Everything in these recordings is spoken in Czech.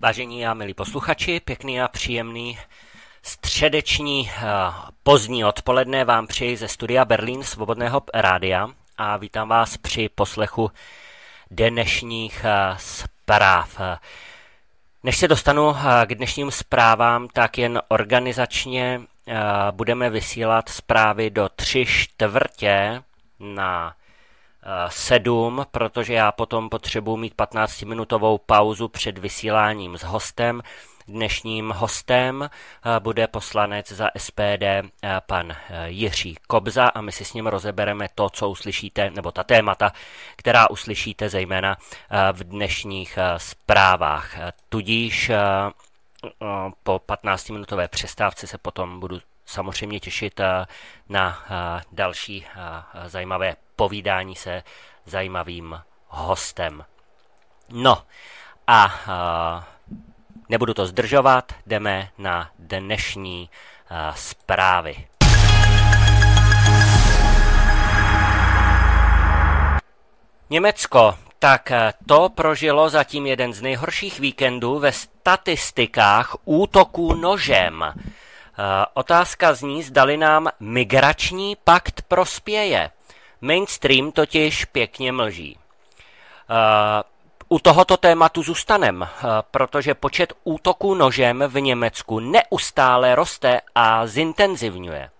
Vážení a milí posluchači, pěkný a příjemný středeční eh, pozdní odpoledne vám přeji ze studia Berlín Svobodného rádia a vítám vás při poslechu dnešních eh, zpráv. Než se dostanu eh, k dnešním zprávám, tak jen organizačně budeme vysílat zprávy do tři čtvrtě na 7, protože já potom potřebuji mít 15-minutovou pauzu před vysíláním s hostem. Dnešním hostem eh, bude poslanec za SPD eh, pan eh, Jiří Kobza a my si s ním rozebereme to, co uslyšíte, nebo ta témata, která uslyšíte zejména v dnešních zprávách. Tudíž po 15-minutové přestávce se potom budu samozřejmě těšit eh, na eh, další eh, zajímavé povídání se zajímavým hostem. No a nebudu to zdržovat, jdeme na dnešní zprávy. Německo, tak to prožilo zatím jeden z nejhorších víkendů ve statistikách útoků nožem. Eh, otázka zní, zdali nám migrační pakt prospěje. Mainstream totiž pěkně mlží. Eh, u tohoto tématu zůstanem, eh, protože počet útoků nožem v Německu neustále roste a zintenzivňuje.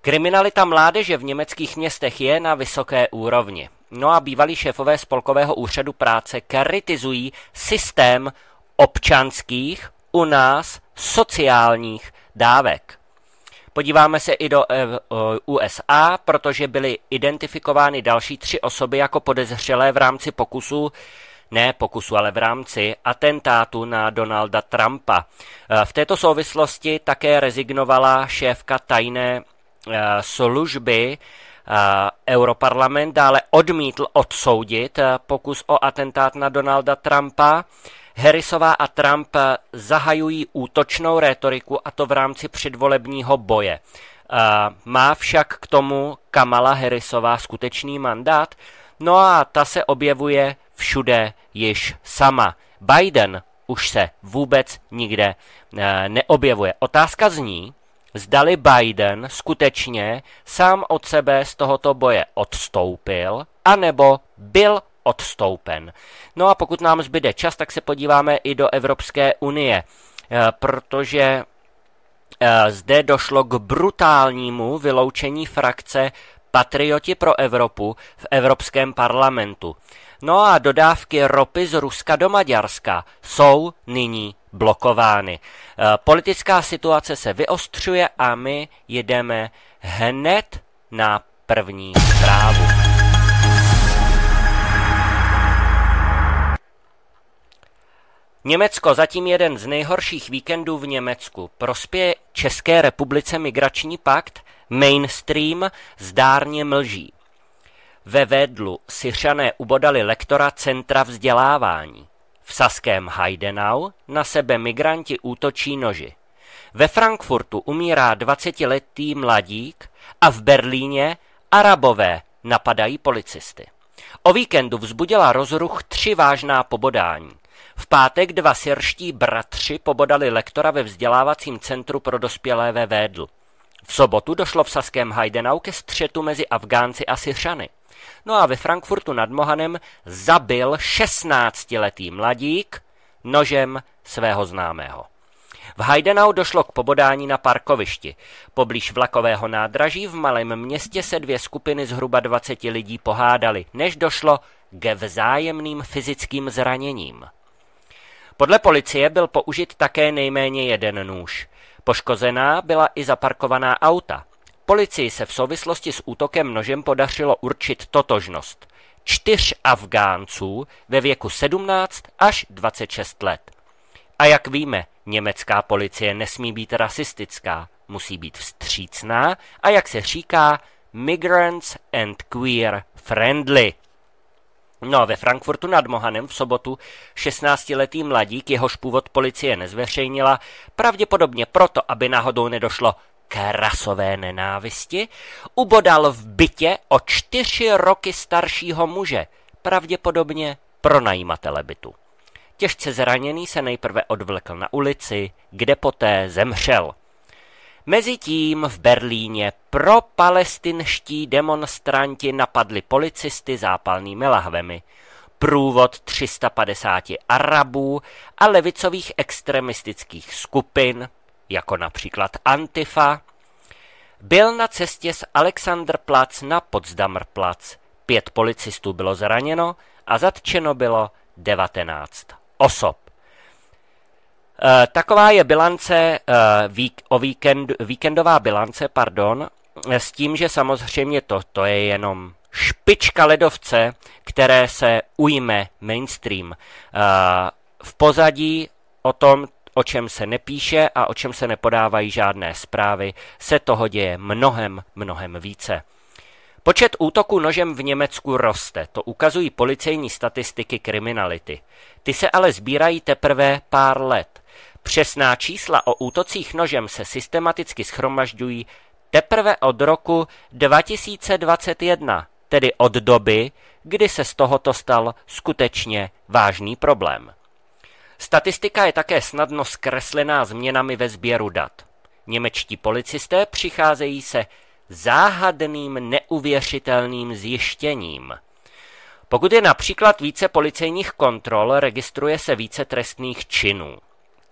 Kriminalita mládeže v německých městech je na vysoké úrovni. No a bývalí šéfové spolkového úřadu práce kritizují systém občanských, u nás sociálních dávek. Podíváme se i do eh, eh, USA, protože byly identifikovány další tři osoby jako podezřelé v rámci pokusu, ne pokusu, ale v rámci atentátu na Donalda Trumpa. Eh, v této souvislosti také rezignovala šéfka tajné služby Europarlament dále odmítl odsoudit pokus o atentát na Donalda Trumpa. Harrisová a Trump eh, zahajují útočnou rétoriku a to v rámci předvolebního boje. Eh, má však k tomu Kamala Harrisová skutečný mandát? No a ta se objevuje všude již sama. Biden už se vůbec nikde eh, neobjevuje. Otázka zní, zdali Biden skutečně sám od sebe z tohoto boje odstoupil, anebo byl odstoupen. No a pokud nám zbyde čas, tak se podíváme i do Evropské unie, eh, protože eh, zde došlo k brutálnímu vyloučení frakce Patrioti pro Evropu v Evropském parlamentu. No a dodávky ropy z Ruska do Maďarska jsou nyní blokovány. Eh, politická situace se vyostřuje a my jedeme hned na první zprávu. Německo zatím jeden z nejhorších víkendů v Německu. Prospěje České republice migrační pakt, mainstream zdárně mlží. Ve Vedlu Syřané ubodali lektora Centra vzdělávání. V saském Heidenau na sebe migranti útočí noži. Ve Frankfurtu umírá 20-letý mladík a v Berlíně arabové napadají policisty. O víkendu vzbudila rozruch tři vážná pobodání. V pátek dva syrští bratři pobodali lektora ve vzdělávacím centru pro dospělé ve Védl. V sobotu došlo v saském Heidenau ke střetu mezi Afgánci a Syřany. No a ve Frankfurtu nad Mohanem zabil 16-letý mladík nožem svého známého. V Heidenau došlo k pobodání na parkovišti. Poblíž vlakového nádraží v malém městě se dvě skupiny zhruba 20 lidí pohádaly, než došlo ke vzájemným fyzickým zraněním. Podle policie byl použit také nejméně jeden nůž. Poškozená byla i zaparkovaná auta. Policii se v souvislosti s útokem nožem podařilo určit totožnost. Čtyř Afgánců ve věku 17 až 26 let. A jak víme, německá policie nesmí být rasistická, musí být vstřícná a jak se říká, migrants and queer friendly. No, ve Frankfurtu nad Mohanem v sobotu 16-letý mladík, jehož původ policie nezveřejnila, pravděpodobně proto, aby náhodou nedošlo k rasové nenávisti, ubodal v bytě o čtyři roky staršího muže, pravděpodobně pronajímatele bytu. Těžce zraněný se nejprve odvlekl na ulici, kde poté zemřel. Mezitím v Berlíně pro-palestinští demonstranti napadli policisty zápalnými lahvemi. Průvod 350 Arabů a levicových extremistických skupin, jako například Antifa, byl na cestě z Alexanderplatz na Potsdamerplatz. Pět policistů bylo zraněno a zatčeno bylo 19 osob. Eh, taková je bilance, eh, o víkend, víkendová bilance, pardon, eh, s tím, že samozřejmě to, to je jenom špička ledovce, které se ujme mainstream. V pozadí o tom, o čem se nepíše a o čem se nepodávají žádné zprávy, se toho děje mnohem, mnohem více. Počet útoků nožem v Německu roste, to ukazují policejní statistiky kriminality. Ty se ale sbírají teprve pár let. Přesná čísla o útocích nožem se systematicky schromažďují teprve od roku 2021, tedy od doby, kdy se z tohoto stal skutečně vážný problém. Statistika je také snadno zkreslená změnami ve sběru dat. Němečtí policisté přicházejí se záhadným neuvěřitelným zjištěním. Pokud je například více policejních kontrol, registruje se více trestných činů.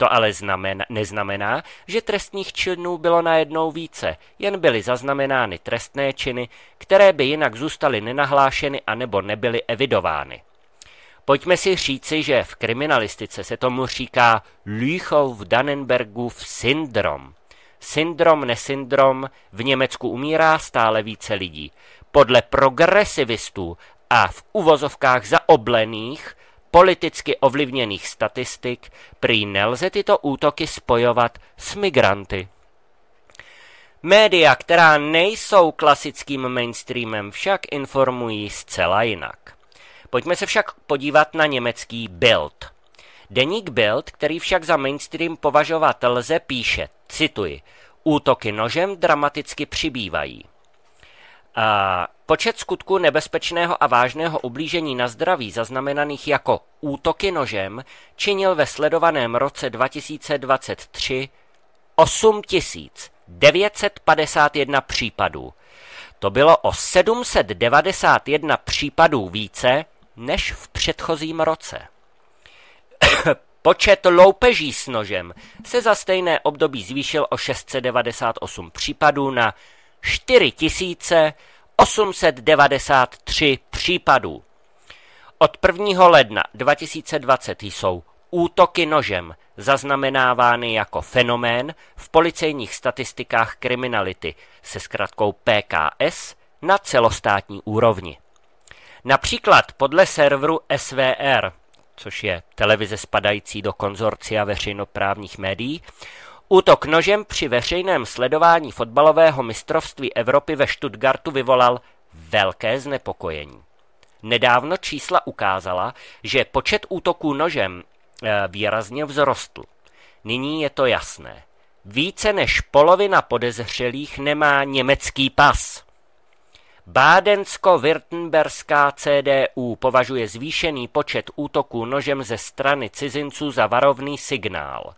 To ale znamen, neznamená, že trestních činů bylo najednou více, jen byly zaznamenány trestné činy, které by jinak zůstaly nenahlášeny anebo nebyly evidovány. Pojďme si říci, že v kriminalistice se tomu říká Lüchow Dannenbergův syndrom. Syndrom, nesyndrom, v Německu umírá stále více lidí. Podle progresivistů a v uvozovkách zaoblených politicky ovlivněných statistik prý nelze tyto útoky spojovat s migranty. Média, která nejsou klasickým mainstreamem, však informují zcela jinak. Pojďme se však podívat na německý Bild. Deník Bild, který však za mainstream považovat lze, píše, cituji, útoky nožem dramaticky přibývají. A počet skutků nebezpečného a vážného ublížení na zdraví zaznamenaných jako útoky nožem činil ve sledovaném roce 2023 8951 případů. To bylo o 791 případů více než v předchozím roce. Počet loupeží s nožem se za stejné období zvýšil o 698 případů na 4893 případů. Od 1. ledna 2020 jsou útoky nožem zaznamenávány jako fenomén v policejních statistikách kriminality se zkratkou PKS na celostátní úrovni. Například podle serveru SVR, což je televize spadající do konzorcia veřejnoprávních médií, Útok nožem při veřejném sledování fotbalového mistrovství Evropy ve Stuttgartu vyvolal velké znepokojení. Nedávno čísla ukázala, že počet útoků nožem eh, výrazně vzrostl. Nyní je to jasné. Více než polovina podezřelých nemá německý pas. Bádensko-Württemberská CDU považuje zvýšený počet útoků nožem ze strany cizinců za varovný signál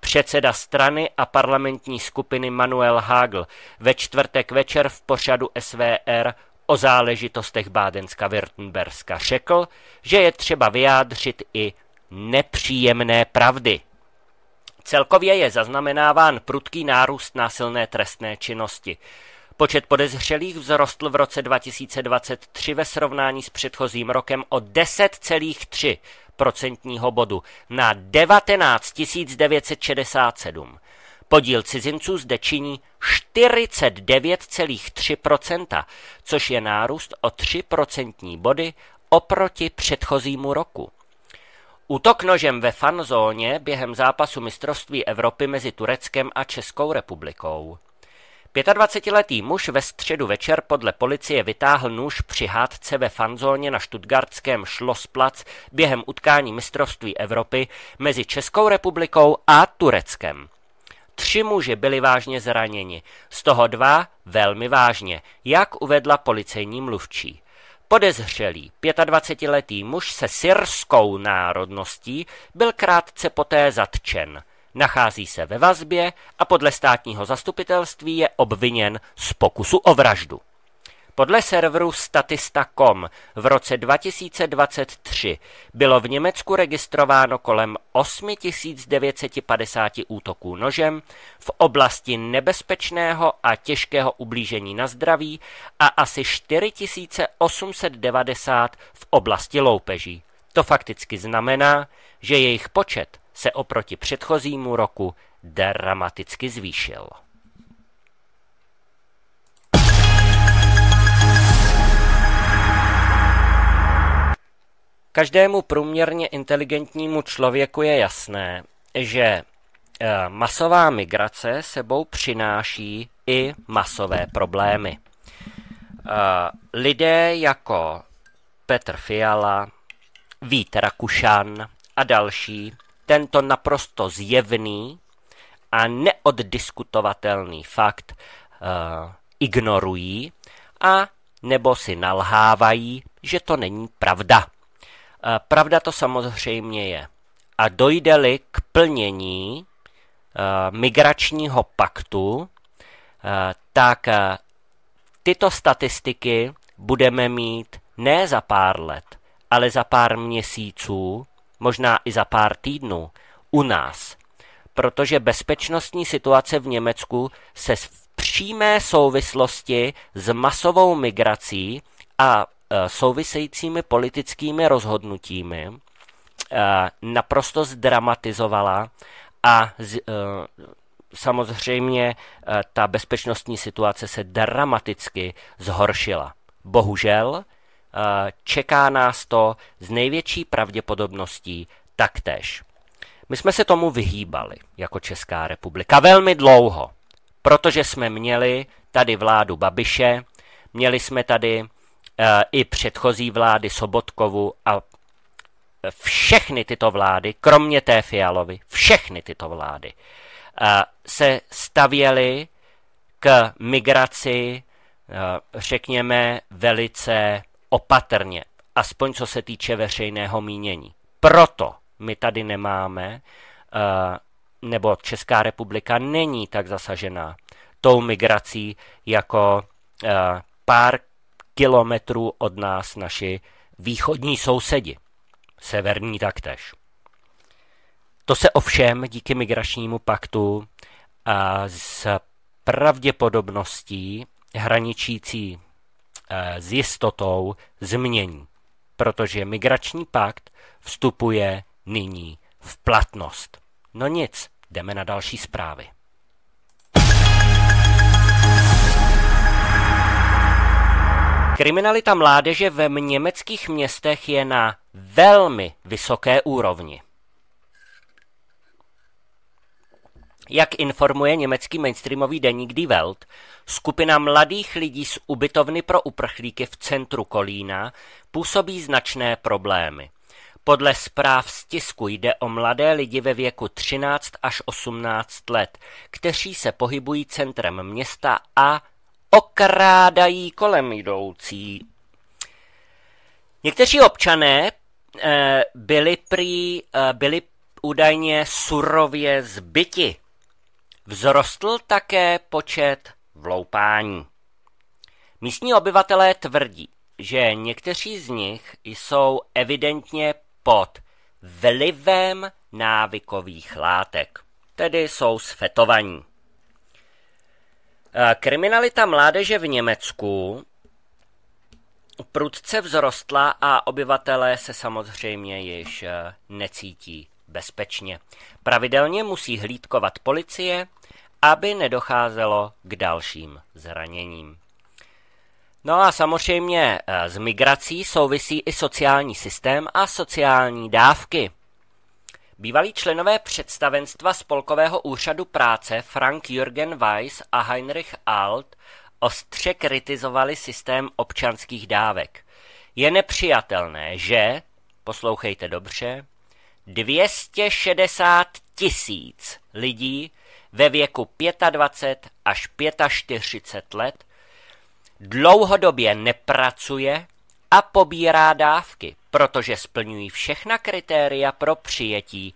předseda strany a parlamentní skupiny Manuel Hagl ve čtvrtek večer v pořadu SVR o záležitostech Bádenska-Württemberska řekl, že je třeba vyjádřit i nepříjemné pravdy. Celkově je zaznamenáván prudký nárůst násilné trestné činnosti. Počet podezřelých vzrostl v roce 2023 ve srovnání s předchozím rokem o 10,3 procentního bodu na 19 967. Podíl cizinců zde činí 49,3%, což je nárůst o 3 procentní body oproti předchozímu roku. Útok nožem ve fanzóně během zápasu mistrovství Evropy mezi Tureckem a Českou republikou. 25-letý muž ve středu večer podle policie vytáhl nůž při hádce ve fanzóně na štutgardském Schlossplatz během utkání mistrovství Evropy mezi Českou republikou a Tureckem. Tři muži byli vážně zraněni, z toho dva velmi vážně, jak uvedla policejní mluvčí. Podezřelý 25-letý muž se syrskou národností byl krátce poté zatčen – nachází se ve vazbě a podle státního zastupitelství je obviněn z pokusu o vraždu. Podle serveru statista.com v roce 2023 bylo v Německu registrováno kolem 8950 útoků nožem v oblasti nebezpečného a těžkého ublížení na zdraví a asi 4890 v oblasti loupeží. To fakticky znamená, že jejich počet se oproti předchozímu roku dramaticky zvýšil. Každému průměrně inteligentnímu člověku je jasné, že eh, masová migrace sebou přináší i masové problémy. Eh, lidé jako Petr Fiala, Vít Rakušan a další tento naprosto zjevný a neoddiskutovatelný fakt uh, ignorují a nebo si nalhávají, že to není pravda. Uh, pravda to samozřejmě je. A dojde-li k plnění uh, migračního paktu, uh, tak uh, tyto statistiky budeme mít ne za pár let, ale za pár měsíců možná i za pár týdnů, u nás. Protože bezpečnostní situace v Německu se v přímé souvislosti s masovou migrací a e, souvisejícími politickými rozhodnutími e, naprosto zdramatizovala a e, samozřejmě ta bezpečnostní situace se dramaticky zhoršila. Bohužel, Eh, čeká nás to z největší pravděpodobností taktéž. My jsme se tomu vyhýbali jako Česká republika velmi dlouho, protože jsme měli tady vládu Babiše, měli jsme tady eh, i předchozí vlády Sobotkovu a všechny tyto vlády, kromě té Fialovy, všechny tyto vlády eh, se stavěly k migraci, řekněme, velice opatrně, aspoň co se týče veřejného mínění. Proto my tady nemáme, eh, nebo Česká republika není tak zasažená tou migrací jako eh, pár kilometrů od nás naši východní sousedi, severní taktéž. To se ovšem díky migračnímu paktu a eh, s pravděpodobností hraničící Eh, s jistotou změní, protože migrační pakt vstupuje nyní v platnost. No nic, jdeme na další zprávy. Kriminalita mládeže v německých městech je na velmi vysoké úrovni. Jak informuje německý mainstreamový deník Die Welt, skupina mladých lidí z ubytovny pro uprchlíky v centru Kolína působí značné problémy. Podle zpráv z tisku jde o mladé lidi ve věku 13 až 18 let, kteří se pohybují centrem města a okrádají kolem jdoucí. Někteří občané eh, byli, prý, eh, byli údajně surově zbyti Vzrostl také počet vloupání. Místní obyvatelé tvrdí, že někteří z nich jsou evidentně pod vlivem návykových látek, tedy jsou sfetovaní. Kriminalita mládeže v Německu prudce vzrostla a obyvatelé se samozřejmě již eh, necítí bezpečně. Pravidelně musí hlídkovat policie, aby nedocházelo k dalším zraněním. No a samozřejmě eh, s migrací souvisí i sociální systém a sociální dávky. Bývalí členové představenstva Spolkového úřadu práce Frank Jürgen Weiss a Heinrich Alt ostře kritizovali systém občanských dávek. Je nepřijatelné, že, poslouchejte dobře, 260 tisíc lidí ve věku 25 až 45 let dlouhodobě nepracuje a pobírá dávky, protože splňují všechna kritéria pro přijetí,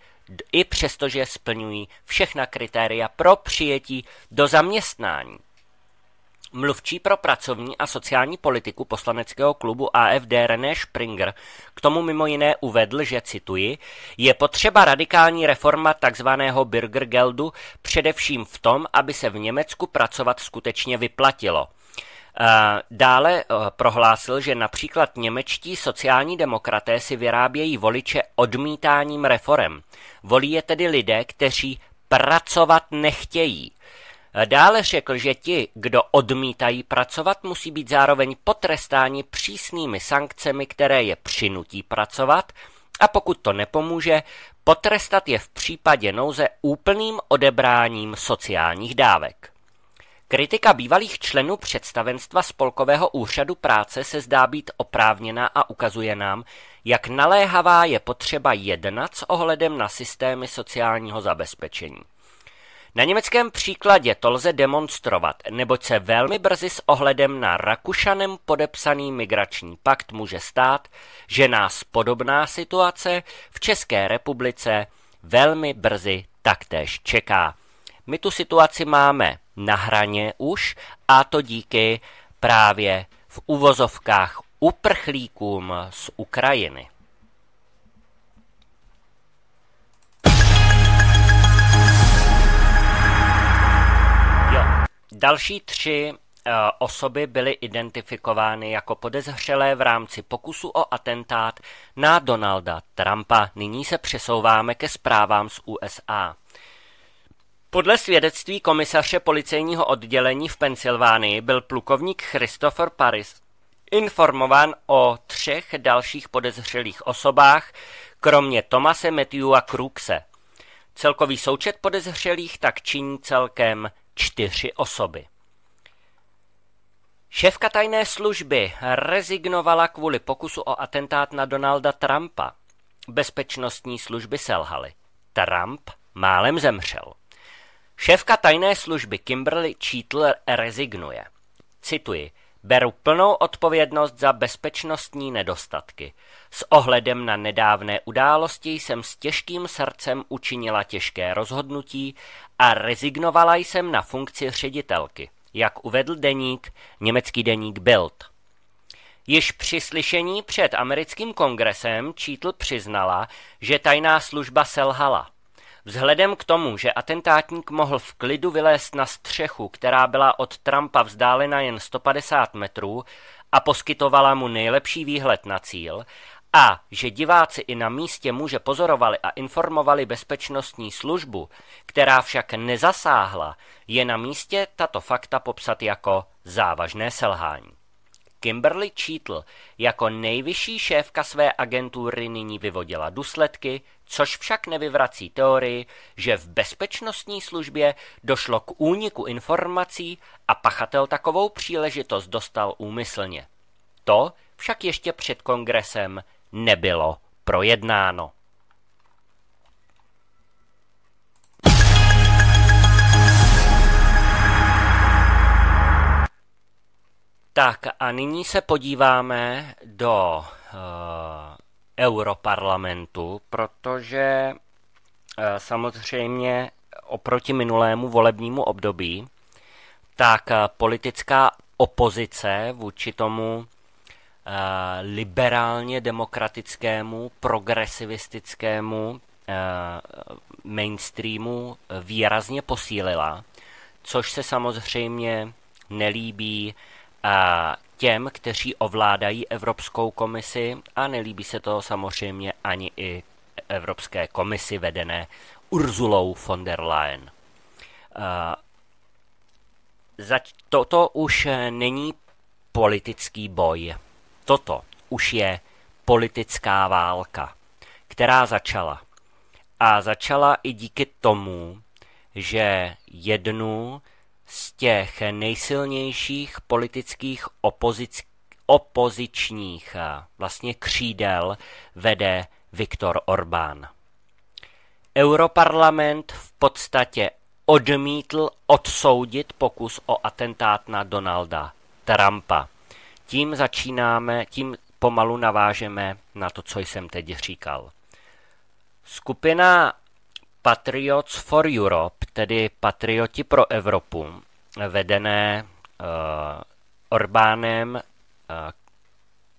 i přestože splňují všechna kritéria pro přijetí do zaměstnání. Mluvčí pro pracovní a sociální politiku poslaneckého klubu AFD René Springer k tomu mimo jiné uvedl, že cituji, je potřeba radikální reforma tzv. Bürgergeldu především v tom, aby se v Německu pracovat skutečně vyplatilo. Eh, dále eh, prohlásil, že například němečtí sociální demokraté si vyrábějí voliče odmítáním reform. Volí je tedy lidé, kteří pracovat nechtějí. Dále řekl, že ti, kdo odmítají pracovat, musí být zároveň potrestáni přísnými sankcemi, které je přinutí pracovat, a pokud to nepomůže, potrestat je v případě nouze úplným odebráním sociálních dávek. Kritika bývalých členů představenstva Spolkového úřadu práce se zdá být oprávněná a ukazuje nám, jak naléhavá je potřeba jednat s ohledem na systémy sociálního zabezpečení. Na německém příkladě to lze demonstrovat, neboť se velmi brzy s ohledem na Rakušanem podepsaný migrační pakt může stát, že nás podobná situace v České republice velmi brzy taktéž čeká. My tu situaci máme na hraně už a to díky právě v uvozovkách uprchlíkům z Ukrajiny. Další tři eh, osoby byly identifikovány jako podezřelé v rámci pokusu o atentát na Donalda Trumpa. Nyní se přesouváme ke zprávám z USA. Podle svědectví komisaře policejního oddělení v Pensylvánii byl plukovník Christopher Paris informován o třech dalších podezřelých osobách, kromě Tomase Matthewa Kruxe. Celkový součet podezřelých tak činí celkem čtyři osoby. Šéfka tajné služby rezignovala kvůli pokusu o atentát na Donalda Trumpa. Bezpečnostní služby selhaly. Trump málem zemřel. Šéfka tajné služby Kimberly Cheatler rezignuje. Cituji. Beru plnou odpovědnost za bezpečnostní nedostatky. S ohledem na nedávné události jsem s těžkým srdcem učinila těžké rozhodnutí a rezignovala jsem na funkci ředitelky, jak uvedl deník, německý deník Bild. Již při slyšení před americkým kongresem Čítl přiznala, že tajná služba selhala. Vzhledem k tomu, že atentátník mohl v klidu vylézt na střechu, která byla od Trumpa vzdálena jen 150 metrů a poskytovala mu nejlepší výhled na cíl, a že diváci i na místě muže pozorovali a informovali bezpečnostní službu, která však nezasáhla, je na místě tato fakta popsat jako závažné selhání. Kimberly Cheatle jako nejvyšší šéfka své agentury nyní vyvodila důsledky, což však nevyvrací teorii, že v bezpečnostní službě došlo k úniku informací a pachatel takovou příležitost dostal úmyslně. To však ještě před kongresem nebylo projednáno. Tak a nyní se podíváme do uh, Europarlamentu, protože uh, samozřejmě oproti minulému volebnímu období, tak uh, politická opozice vůči tomu uh, liberálně demokratickému, progresivistickému uh, mainstreamu výrazně posílila, což se samozřejmě nelíbí uh, a těm, kteří ovládají Evropskou komisi a nelíbí se to samozřejmě ani i Evropské komisi vedené Urzulou von der Leyen. Zač- toto už není politický boj. Toto už je politická válka, která začala. A začala i díky tomu, že jednu z těch nejsilnějších politických opozic, opozičních eh, vlastně křídel vede Viktor Orbán. Europarlament v podstatě odmítl odsoudit pokus o atentát na Donalda Trumpa. Tím začínáme, tím pomalu navážeme na to, co jsem teď říkal. Skupina Patriots for Europe tedy Patrioti pro Evropu, vedené uh, Orbánem uh,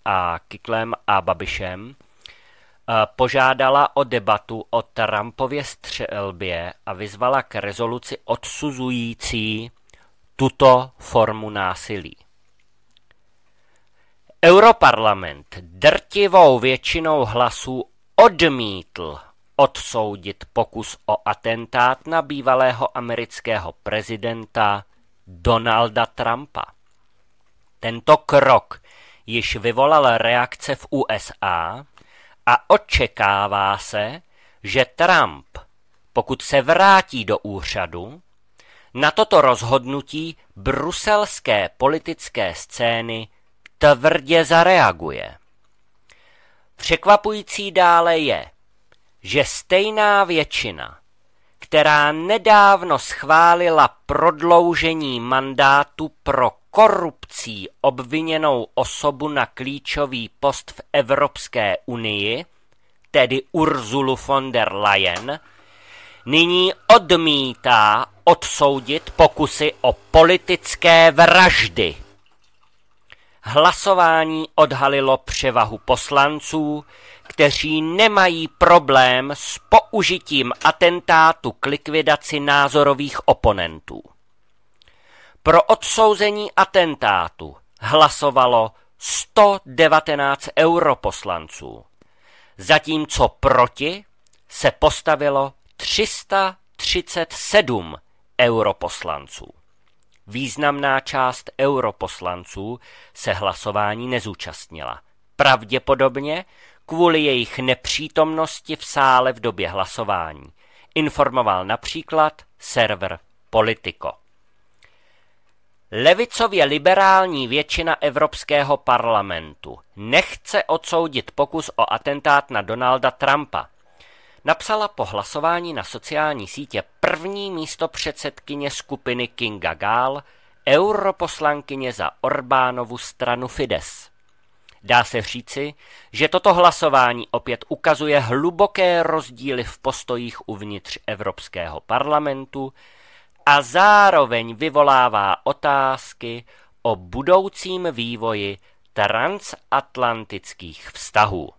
a Kiklem a Babišem, eh, požádala o debatu o Trumpově střelbě a vyzvala k rezoluci odsuzující tuto formu násilí. Europarlament drtivou většinou hlasů odmítl odsoudit pokus o atentát na bývalého amerického prezidenta Donalda Trumpa. Tento krok již vyvolal reakce v USA a očekává se, že Trump, pokud se vrátí do úřadu, na toto rozhodnutí bruselské politické scény tvrdě zareaguje. Překvapující dále je, že stejná většina, která nedávno schválila prodloužení mandátu pro korupcí obviněnou osobu na klíčový post v Evropské unii, tedy Urzulu von der Leyen, nyní odmítá odsoudit pokusy o politické vraždy hlasování odhalilo převahu poslanců, kteří nemají problém s použitím atentátu k likvidaci názorových oponentů. Pro odsouzení atentátu hlasovalo 119 europoslanců, zatímco proti se postavilo 337 europoslanců. Významná část europoslanců se hlasování nezúčastnila. Pravděpodobně kvůli jejich nepřítomnosti v sále v době hlasování. Informoval například server Politico. Levicově liberální většina Evropského parlamentu nechce odsoudit pokus o atentát na Donalda Trumpa, napsala po hlasování na sociální sítě první místo předsedkyně skupiny Kinga Gál, europoslankyně za Orbánovu stranu Fides. Dá se říci, že toto hlasování opět ukazuje hluboké rozdíly v postojích uvnitř Evropského parlamentu a zároveň vyvolává otázky o budoucím vývoji transatlantických vztahů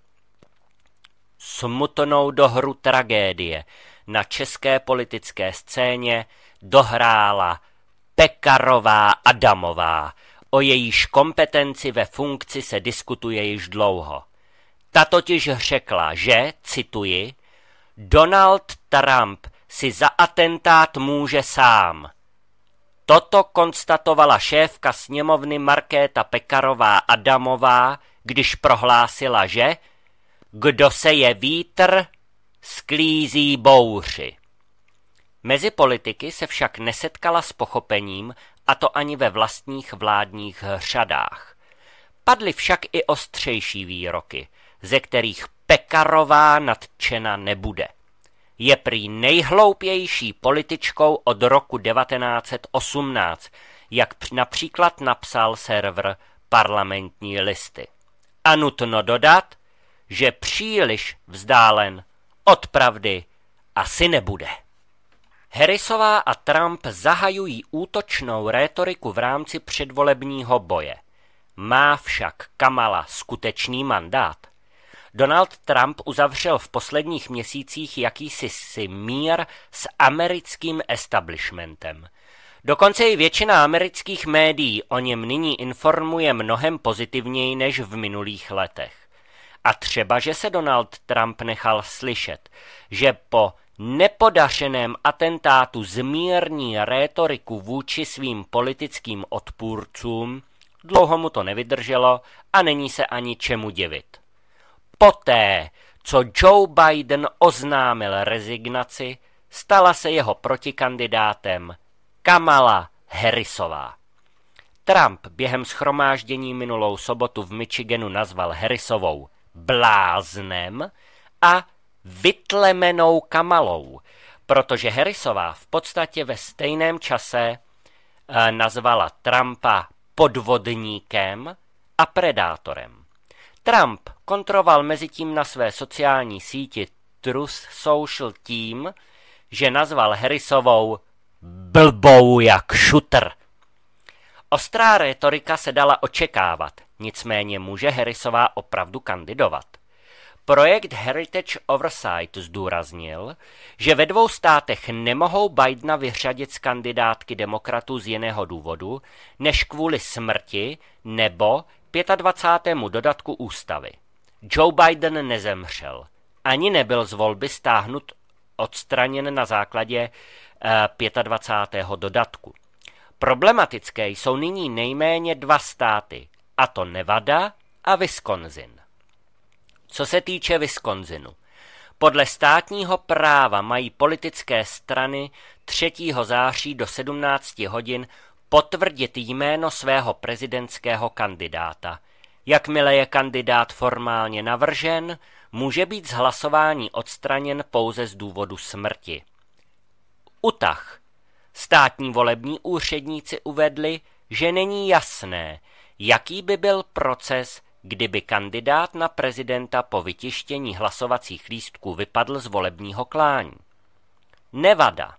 smutnou dohru tragédie na české politické scéně dohrála Pekarová Adamová, o jejíž kompetenci ve funkci se diskutuje již dlouho. Ta totiž řekla, že, cituji, Donald Trump si za atentát může sám. Toto konstatovala šéfka sněmovny Markéta Pekarová Adamová, když prohlásila, že kdo je vítr, sklízí bouři. Mezi politiky se však nesetkala s pochopením, a to ani ve vlastních vládních řadách. Padly však i ostřejší výroky, ze kterých Pekarová nadčena nebude. Je prý nejhloupější političkou od roku 1918, jak například napsal server parlamentní listy. A nutno dodat, že příliš vzdálen od pravdy asi nebude. Harrisová a Trump zahajují útočnou rétoriku v rámci předvolebního boje. Má však Kamala skutečný mandát? Donald Trump uzavřel v posledních měsících jakýsi si mír s americkým establishmentem. Dokonce i většina amerických médií o něm nyní informuje mnohem pozitivněji než v minulých letech. A třeba, že se Donald Trump nechal slyšet, že po nepodařeném atentátu zmírní rétoriku vůči svým politickým odpůrcům, dlouho mu to nevydrželo a není se ani čemu divit. Poté, co Joe Biden oznámil rezignaci, stala se jeho protikandidátem Kamala Harrisová. Trump během schromáždění minulou sobotu v Michiganu nazval Harrisovou bláznem a vytlemenou kamalou, protože Harrisová v podstatě ve stejném čase eh, nazvala Trumpa podvodníkem a predátorem. Trump kontroval mezi tím na své sociální síti Truth Social tím, že nazval Harrisovou blbou jak šutr. Ostrá retorika se dala očekávat, Nicméně může Harrisová opravdu kandidovat. Projekt Heritage Oversight zdůraznil, že ve dvou státech nemohou Bidena vyřadit z kandidátky demokratů z jiného důvodu, než kvůli smrti nebo 25. dodatku ústavy. Joe Biden nezemřel, ani nebyl z volby stáhnut odstraněn na základě 25. Eh, dodatku. Problematické jsou nyní nejméně dva státy, a to Nevada a Wisconsin. Co se týče Wisconsinu, podle státního práva mají politické strany 3. září do 17 hodin potvrdit jméno svého prezidentského kandidáta. Jakmile je kandidát formálně navržen, může být z hlasování odstraněn pouze z důvodu smrti. Utah. Státní volební úředníci uvedli, že není jasné, Jaký by byl proces, kdyby kandidát na prezidenta po vytištění hlasovacích lístků vypadl z volebního klání? Nevada.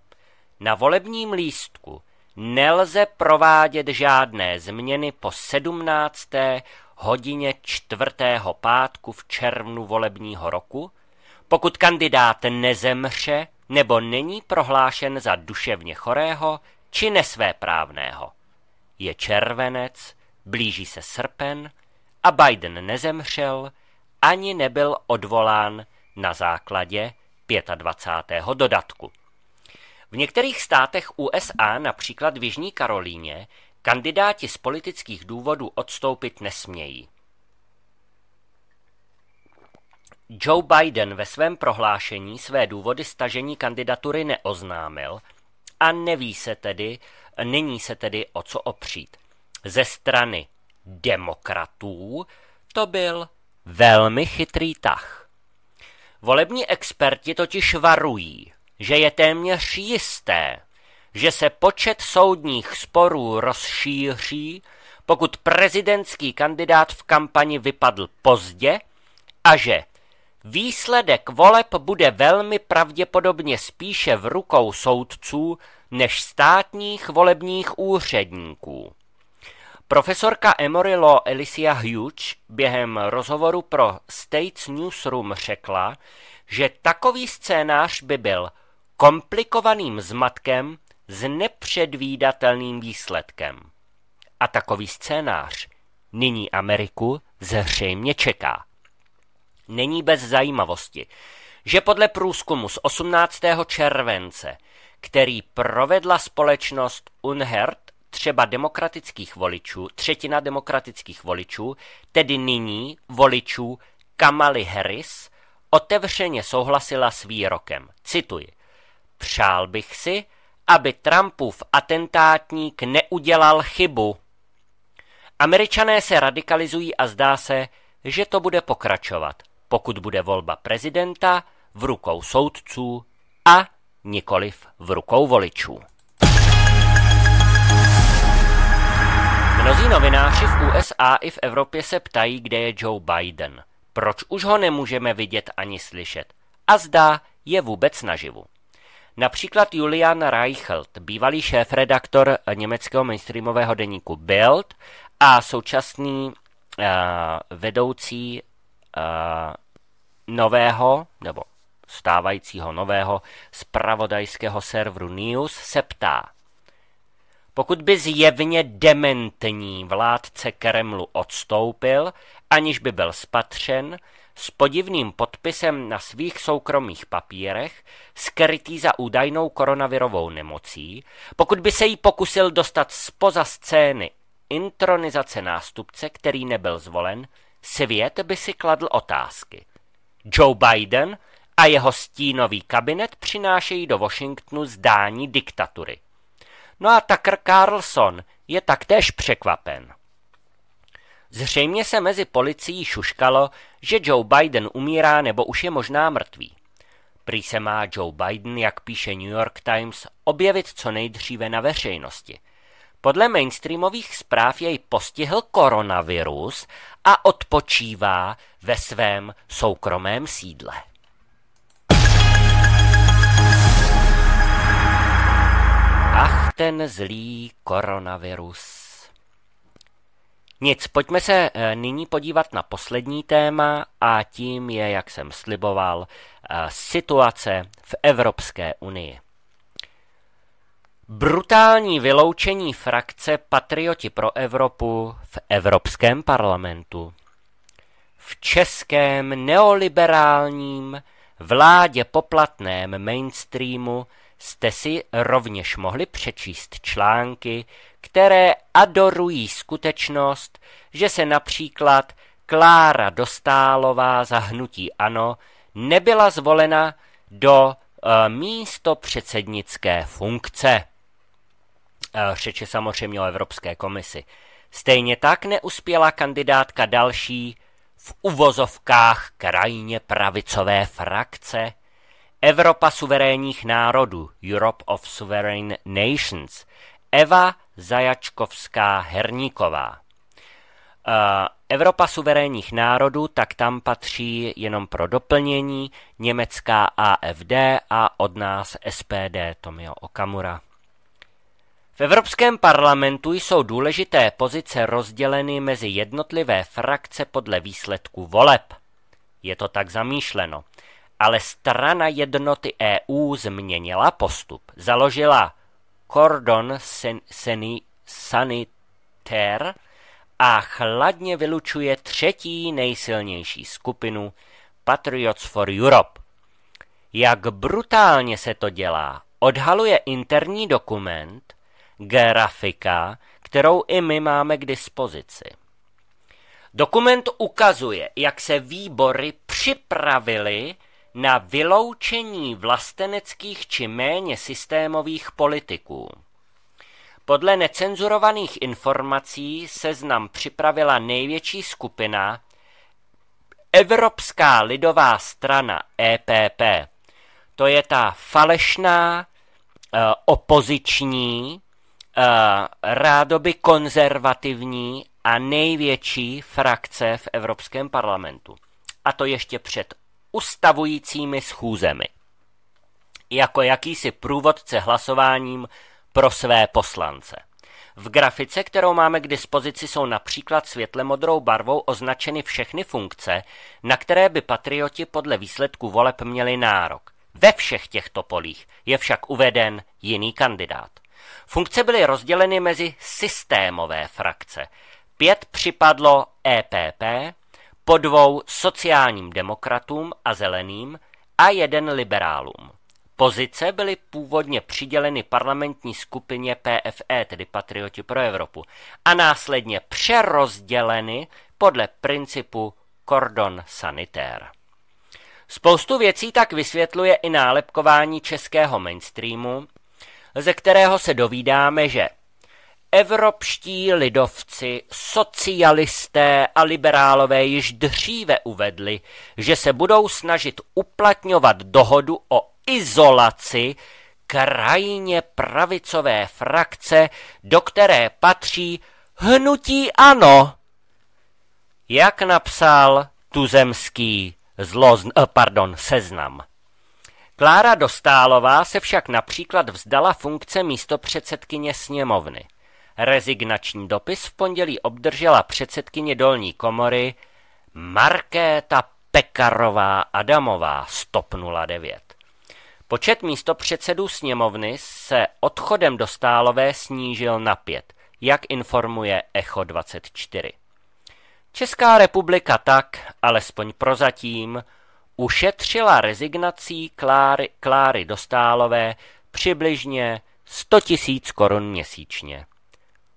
Na volebním lístku nelze provádět žádné změny po 17. hodině čtvrtého pátku v červnu volebního roku, pokud kandidát nezemře nebo není prohlášen za duševně chorého či nesvéprávného. Je červenec blíží se srpen a Biden nezemřel ani nebyl odvolán na základě 25. dodatku. V některých státech USA, například v Jižní Karolíně, kandidáti z politických důvodů odstoupit nesmějí. Joe Biden ve svém prohlášení své důvody stažení kandidatury neoznámil a neví se tedy, nyní se tedy o co opřít ze strany demokratů, to byl velmi chytrý tah. Volební experti totiž varují, že je téměř jisté, že se počet soudních sporů rozšíří, pokud prezidentský kandidát v kampani vypadl pozdě a že výsledek voleb bude velmi pravděpodobně spíše v rukou soudců než státních volebních úředníků. Profesorka Emorylo Alicia Hughes během rozhovoru pro States Newsroom řekla, že takový scénář by byl komplikovaným zmatkem s nepředvídatelným výsledkem. A takový scénář nyní Ameriku zřejmě čeká. Není bez zajímavosti, že podle průzkumu z 18. července, který provedla společnost Unhert, třeba demokratických voličů, třetina demokratických voličů, tedy nyní voličů Kamaly Harris, otevřeně souhlasila s výrokem. Cituji. Přál bych si, aby Trumpův atentátník neudělal chybu. Američané se radikalizují a zdá se, že to bude pokračovat, pokud bude volba prezidenta v rukou soudců a nikoliv v rukou voličů. Mnozí novináři v USA i v Evropě se ptají, kde je Joe Biden. Proč už ho nemůžeme vidět ani slyšet? A zdá, je vůbec naživu. Například Julian Reichelt, bývalý šéf-redaktor německého mainstreamového deníku Bild a současný uh, vedoucí uh, nového, nebo stávajícího nového, spravodajského serveru News se ptá – pokud by zjevně dementní vládce Kremlu odstoupil, aniž by byl spatřen, s podivným podpisem na svých soukromých papírech, skrytý za údajnou koronavirovou nemocí, pokud by se jí pokusil dostat spoza scény intronizace nástupce, který nebyl zvolen, svět by si kladl otázky. Joe Biden a jeho stínový kabinet přinášejí do Washingtonu zdání diktatury. No a Tucker Carlson je taktéž překvapen. Zřejmě se mezi policií šuškalo, že Joe Biden umírá nebo už je možná mrtvý. Prý se má Joe Biden, jak píše New York Times, objevit co nejdříve na veřejnosti. Podle mainstreamových zpráv jej postihl koronavirus a odpočívá ve svém soukromém sídle. ten zlý koronavirus. Nic, pojďme se eh, nyní podívat na poslední téma a tím je, jak jsem sliboval, eh, situace v Evropské unii. Brutální vyloučení frakce Patrioti pro Evropu v Evropském parlamentu. V českém neoliberálním vládě poplatném mainstreamu jste si rovněž mohli přečíst články, které adorují skutečnost, že se například Klára Dostálová za hnutí Ano nebyla zvolena do e, místo předsednické funkce. E, samozřejmě o Evropské komisi. Stejně tak neuspěla kandidátka další v uvozovkách krajně pravicové frakce – Evropa suverénních národů, Europe of Sovereign Nations, Eva Zajačkovská Herníková. Eh, Evropa suverénních národů, tak tam patří jenom pro doplnění německá AFD a od nás SPD Tomio Okamura. V Evropském parlamentu jsou důležité pozice rozděleny mezi jednotlivé frakce podle výsledků voleb. Je to tak zamýšleno ale strana jednoty EU změnila postup. Založila kordon sen, seni, sanitér a chladně vylučuje třetí nejsilnější skupinu Patriots for Europe. Jak brutálně se to dělá, odhaluje interní dokument, grafika, kterou i my máme k dispozici. Dokument ukazuje, jak se výbory připravili na vyloučení vlasteneckých či méně systémových politiků. Podle necenzurovaných informací seznam připravila největší skupina Evropská lidová strana EPP. To je ta falešná eh, opoziční, eh, rádoby konzervativní a největší frakce v Evropském parlamentu. A to ještě před ustavujícími schůzemi, jako jakýsi průvodce hlasováním pro své poslance. V grafice, kterou máme k dispozici, jsou například světle modrou barvou označeny všechny funkce, na které by patrioti podle výsledku voleb měli nárok. Ve všech těchto polích je však uveden jiný kandidát. Funkce byly rozděleny mezi systémové frakce. Pět připadlo EPP, po dvou sociálním demokratům a zeleným a jeden liberálům. Pozice byly původně přiděleny parlamentní skupině PFE, tedy Patrioti pro Evropu, a následně přerozděleny podle principu kordon sanitér. Spoustu věcí tak vysvětluje i nálepkování českého mainstreamu, ze kterého se dovídáme, že Evropští lidovci, socialisté a liberálové již dříve uvedli, že se budou snažit uplatňovat dohodu o izolaci Krajině pravicové frakce, do které patří hnutí ANO. Jak napsal tuzemský zlozn, eh, pardon, seznam. Klára Dostálová se však například vzdala funkce místopředsedkyně sněmovny. Rezignační dopis v pondělí obdržela předsedkyně dolní komory Markéta Pekarová Adamová, 109. Počet místopředsedů sněmovny se odchodem do Stálové snížil na pět, jak informuje Echo 24. Česká republika tak, alespoň prozatím, ušetřila rezignací Kláry, Kláry Dostálové přibližně 100 000 korun měsíčně.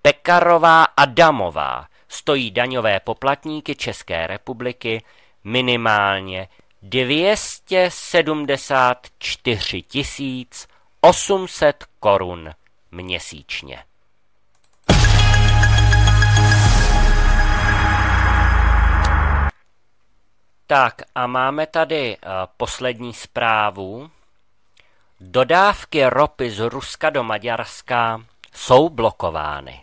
Pekarová Adamová stojí daňové poplatníky České republiky minimálně 274 800 korun měsíčně. Tak a máme tady uh, poslední zprávu. Dodávky ropy z Ruska do Maďarska jsou blokovány.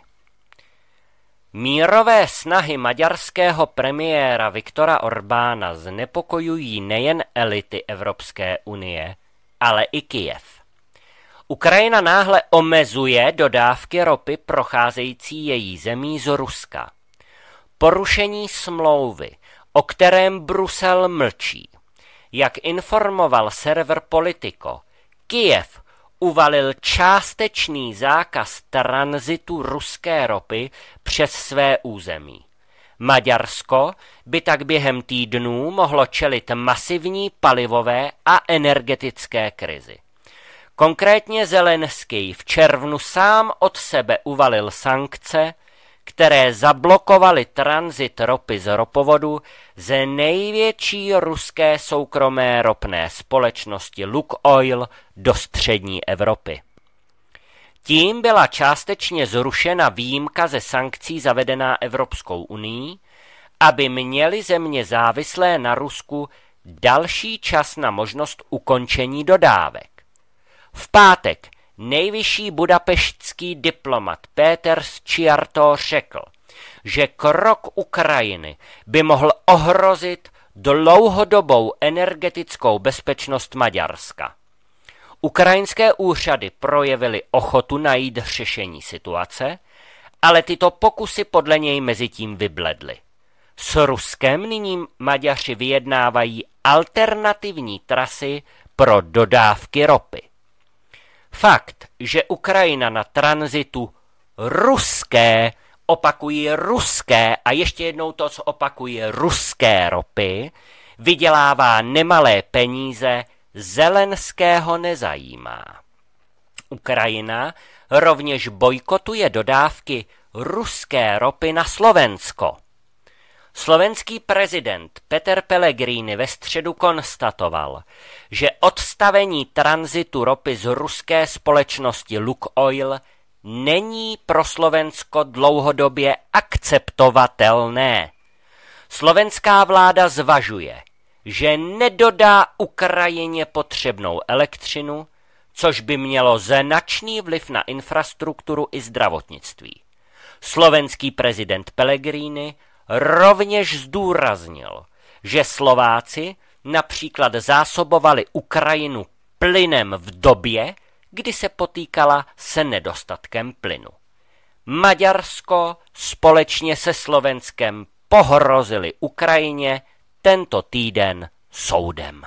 Mírové snahy maďarského premiéra Viktora Orbána znepokojují nejen elity Evropské unie, ale i Kijev. Ukrajina náhle omezuje dodávky ropy procházející její zemí z Ruska. Porušení smlouvy, o kterém Brusel mlčí. Jak informoval server Politico, Kijev uvalil částečný zákaz tranzitu ruské ropy přes své území. Maďarsko by tak během týdnů mohlo čelit masivní palivové a energetické krizi. Konkrétně Zelenský v červnu sám od sebe uvalil sankce které zablokovaly tranzit ropy z ropovodu ze největší ruské soukromé ropné společnosti Lukoil do střední Evropy. Tím byla částečně zrušena výjimka ze sankcí zavedená Evropskou unii, aby měly země závislé na Rusku další čas na možnost ukončení dodávek. V pátek Nejvyšší budapeštský diplomat Péter Sciarto řekl, že krok Ukrajiny by mohl ohrozit dlouhodobou energetickou bezpečnost Maďarska. Ukrajinské úřady projevily ochotu najít řešení situace, ale tyto pokusy podle něj mezi tím vybledly. S Ruskem nyní Maďaři vyjednávají alternativní trasy pro dodávky ropy. Fakt, že Ukrajina na tranzitu ruské, opakují ruské a ještě jednou to, co opakuje ruské ropy, vydělává nemalé peníze, Zelenského nezajímá. Ukrajina rovněž bojkotuje dodávky ruské ropy na Slovensko. Slovenský prezident Peter Pellegrini ve středu konstatoval, že odstavení tranzitu ropy z ruské společnosti Lukoil není pro Slovensko dlouhodobě akceptovatelné. Slovenská vláda zvažuje, že nedodá Ukrajině potřebnou elektřinu, což by mělo značný vliv na infrastrukturu i zdravotnictví. Slovenský prezident Pellegrini Rovněž zdůraznil, že Slováci například zásobovali Ukrajinu plynem v době, kdy se potýkala se nedostatkem plynu. Maďarsko společně se Slovenskem pohrozili Ukrajině tento týden soudem.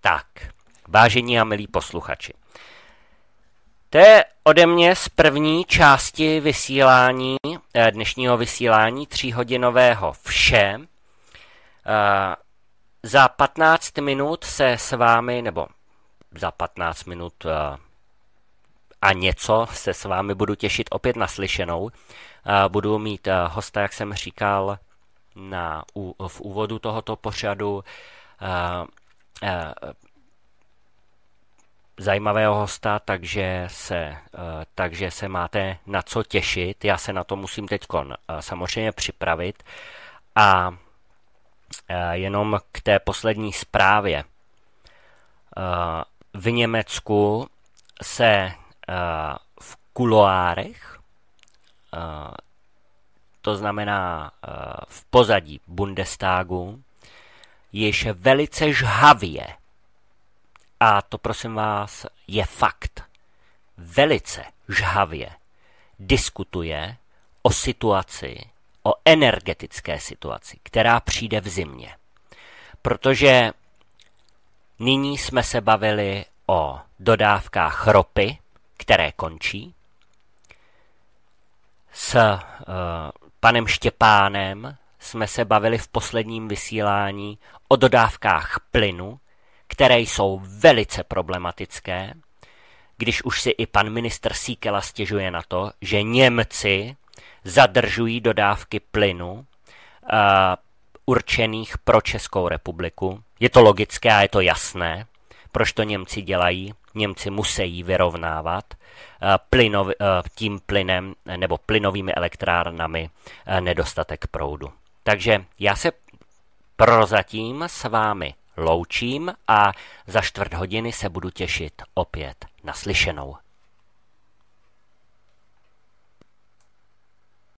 Tak vážení a milí posluchači. To je ode mě z první části vysílání, eh, dnešního vysílání tříhodinového vše. Eh, za 15 minut se s vámi, nebo za 15 minut eh, a něco se s vámi budu těšit opět naslyšenou. Budu mít hosta, jak jsem říkal, na, v úvodu tohoto pořadu zajímavého hosta, takže se, eh, takže se máte na co těšit. Já se na to musím teď eh, samozřejmě připravit. A eh, jenom k té poslední zprávě. V Německu se v kuloárech, to znamená v pozadí Bundestagu, již velice žhavě a to prosím vás je fakt, velice žhavě diskutuje o situaci, o energetické situaci, která přijde v zimě. Protože nyní jsme se bavili o dodávkách ropy, které končí. S uh, panem Štěpánem jsme se bavili v posledním vysílání o dodávkách plynu, které jsou velice problematické, když už si i pan minister Síkela stěžuje na to, že Němci zadržují dodávky plynu uh, určených pro Českou republiku. Je to logické a je to jasné, proč to Němci dělají. Němci musí vyrovnávat uh, eh, plynov, uh, eh, tím plynem nebo plynovými elektrárnami uh, nedostatek proudu. Takže já se prozatím s vámi loučím a za čtvrt hodiny se budu těšit opět naslyšenou.